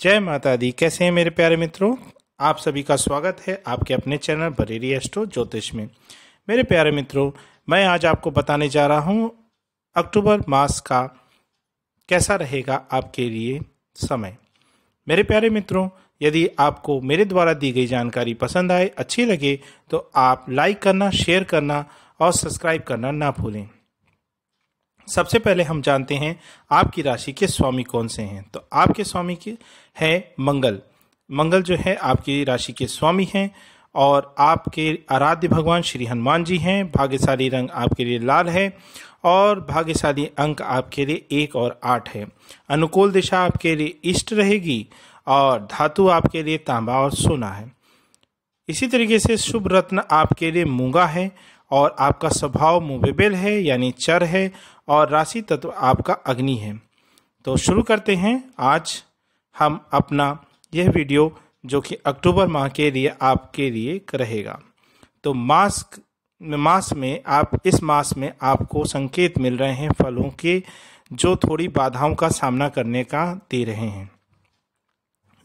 जय माता दी कैसे हैं मेरे प्यारे मित्रों आप सभी का स्वागत है आपके अपने चैनल बरेरी एस्ट्रो ज्योतिष में मेरे प्यारे मित्रों मैं आज आपको बताने जा रहा हूं अक्टूबर मास का कैसा रहेगा आपके लिए समय मेरे प्यारे मित्रों यदि आपको मेरे द्वारा दी गई जानकारी पसंद आए अच्छी लगे तो आप लाइक करना शेयर करना और सब्सक्राइब करना ना भूलें सबसे पहले हम जानते हैं आपकी राशि के स्वामी कौन से हैं तो आपके स्वामी के है मंगल मंगल जो है आपकी राशि के स्वामी हैं और आपके आराध्य भगवान श्री हनुमान जी हैं भाग्यशाली रंग आपके लिए लाल है और भाग्यशाली अंक आपके लिए एक और आठ है अनुकूल दिशा आपके लिए इष्ट रहेगी और धातु आपके लिए तांबा और सोना है इसी तरीके से शुभ रत्न आपके लिए मूंगा है और आपका स्वभाव मूवेबल है यानी चर है और राशि तत्व आपका अग्नि है तो शुरू करते हैं आज हम अपना यह वीडियो जो कि अक्टूबर माह के लिए आपके लिए रहेगा तो मास मास में आप इस मास में आपको संकेत मिल रहे हैं फलों के जो थोड़ी बाधाओं का सामना करने का दे रहे हैं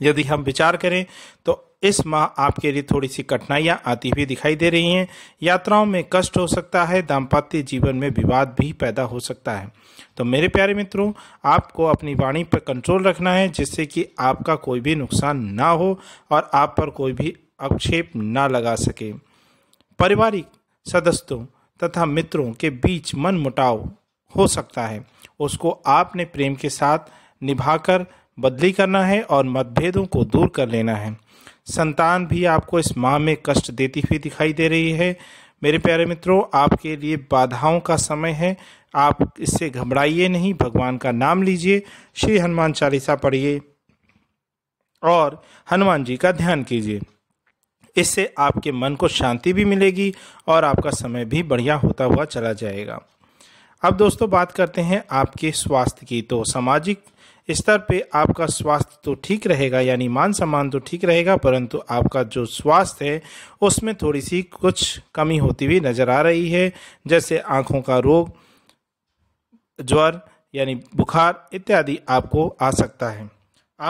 यदि हम विचार करें तो इस माह आपके लिए थोड़ी सी कठिनाइयां आती हुई दिखाई दे रही हैं यात्राओं में कष्ट हो सकता है दाम्पत्य जीवन में विवाद भी पैदा हो सकता है तो मेरे प्यारे मित्रों आपको अपनी वाणी पर कंट्रोल रखना है जिससे कि आपका कोई भी नुकसान ना हो और आप पर कोई भी अवक्षेप ना लगा सके पारिवारिक सदस्यों तथा मित्रों के बीच मन मुटाव हो सकता है उसको आपने प्रेम के साथ निभाकर बदली करना है और मतभेदों को दूर कर लेना है संतान भी आपको इस माह में कष्ट देती हुई दिखाई दे रही है मेरे प्यारे मित्रों आपके लिए बाधाओं का समय है आप इससे घबराइए नहीं भगवान का नाम लीजिए श्री हनुमान चालीसा पढ़िए और हनुमान जी का ध्यान कीजिए इससे आपके मन को शांति भी मिलेगी और आपका समय भी बढ़िया होता हुआ चला जाएगा अब दोस्तों बात करते हैं आपके स्वास्थ्य की तो सामाजिक स्तर पे आपका स्वास्थ्य तो ठीक रहेगा यानी मान सम्मान तो ठीक रहेगा परंतु आपका जो स्वास्थ्य है उसमें थोड़ी सी कुछ कमी होती हुई नज़र आ रही है जैसे आँखों का रोग ज्वर यानी बुखार इत्यादि आपको आ सकता है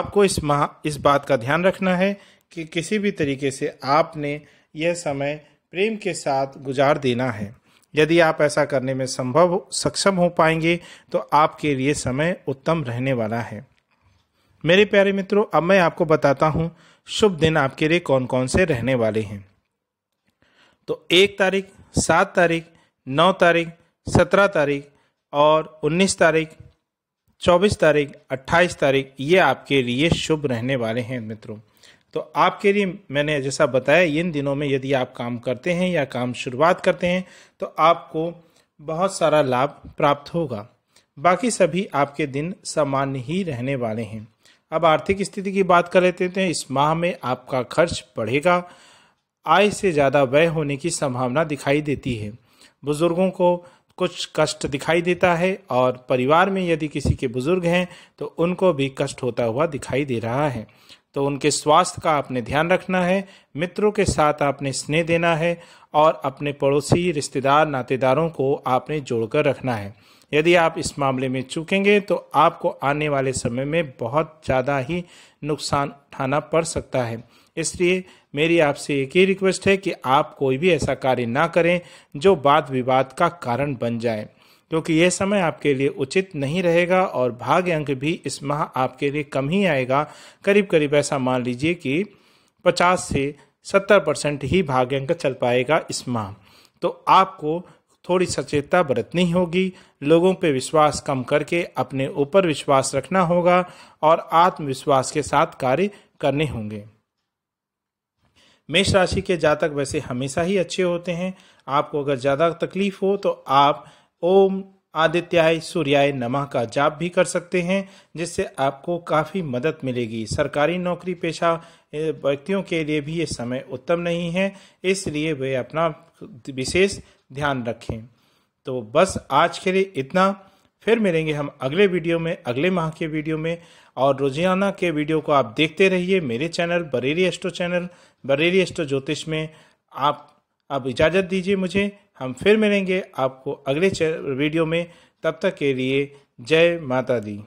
आपको इस माह इस बात का ध्यान रखना है कि किसी भी तरीके से आपने यह समय प्रेम के साथ गुजार देना है यदि आप ऐसा करने में संभव सक्षम हो पाएंगे तो आपके लिए समय उत्तम रहने वाला है मेरे प्यारे मित्रों अब मैं आपको बताता हूं शुभ दिन आपके लिए कौन कौन से रहने वाले हैं तो एक तारीख सात तारीख नौ तारीख सत्रह तारीख और उन्नीस तारीख चौबीस तारीख अट्ठाईस तारीख ये आपके लिए शुभ रहने वाले हैं मित्रों तो आपके लिए मैंने जैसा बताया इन दिनों में यदि आप काम करते हैं या काम शुरुआत करते हैं तो आपको बहुत सारा लाभ प्राप्त होगा बाकी सभी आपके दिन सामान्य ही रहने वाले हैं अब आर्थिक स्थिति की बात कर लेते हैं इस माह में आपका खर्च बढ़ेगा आय से ज़्यादा व्यय होने की संभावना दिखाई देती है बुजुर्गों को कुछ कष्ट दिखाई देता है और परिवार में यदि किसी के बुजुर्ग हैं तो उनको भी कष्ट होता हुआ दिखाई दे रहा है तो उनके स्वास्थ्य का आपने ध्यान रखना है मित्रों के साथ आपने स्नेह देना है और अपने पड़ोसी रिश्तेदार नातेदारों को आपने जोड़कर रखना है यदि आप इस मामले में चूकेंगे तो आपको आने वाले समय में बहुत ज़्यादा ही नुकसान उठाना पड़ सकता है इसलिए मेरी आपसे एक ही रिक्वेस्ट है कि आप कोई भी ऐसा कार्य ना करें जो वाद विवाद का कारण बन जाए क्योंकि यह समय आपके लिए उचित नहीं रहेगा और भाग्य अंक भी इस माह आपके लिए कम ही आएगा करीब करीब ऐसा मान लीजिए कि पचास से सत्तर परसेंट ही भाग्य अंक चल पाएगा इस माह तो आपको थोड़ी सचेतता बरतनी होगी लोगों पर विश्वास कम करके अपने ऊपर विश्वास रखना होगा और आत्मविश्वास के साथ कार्य करने होंगे मेष राशि के जातक वैसे हमेशा ही अच्छे होते हैं आपको अगर ज़्यादा तकलीफ हो तो आप ओम आदित्याय सूर्याय नमः का जाप भी कर सकते हैं जिससे आपको काफ़ी मदद मिलेगी सरकारी नौकरी पेशा व्यक्तियों के लिए भी ये समय उत्तम नहीं है इसलिए वे अपना विशेष ध्यान रखें तो बस आज के लिए इतना फिर मिलेंगे हम अगले वीडियो में अगले माह के वीडियो में और रोजाना के वीडियो को आप देखते रहिए मेरे channel Bareilly astro channel Bareilly astro ज्योतिष में आप आप इजाज़त दीजिए मुझे हम फिर मिलेंगे आपको अगले वीडियो में तब तक के लिए जय माता दी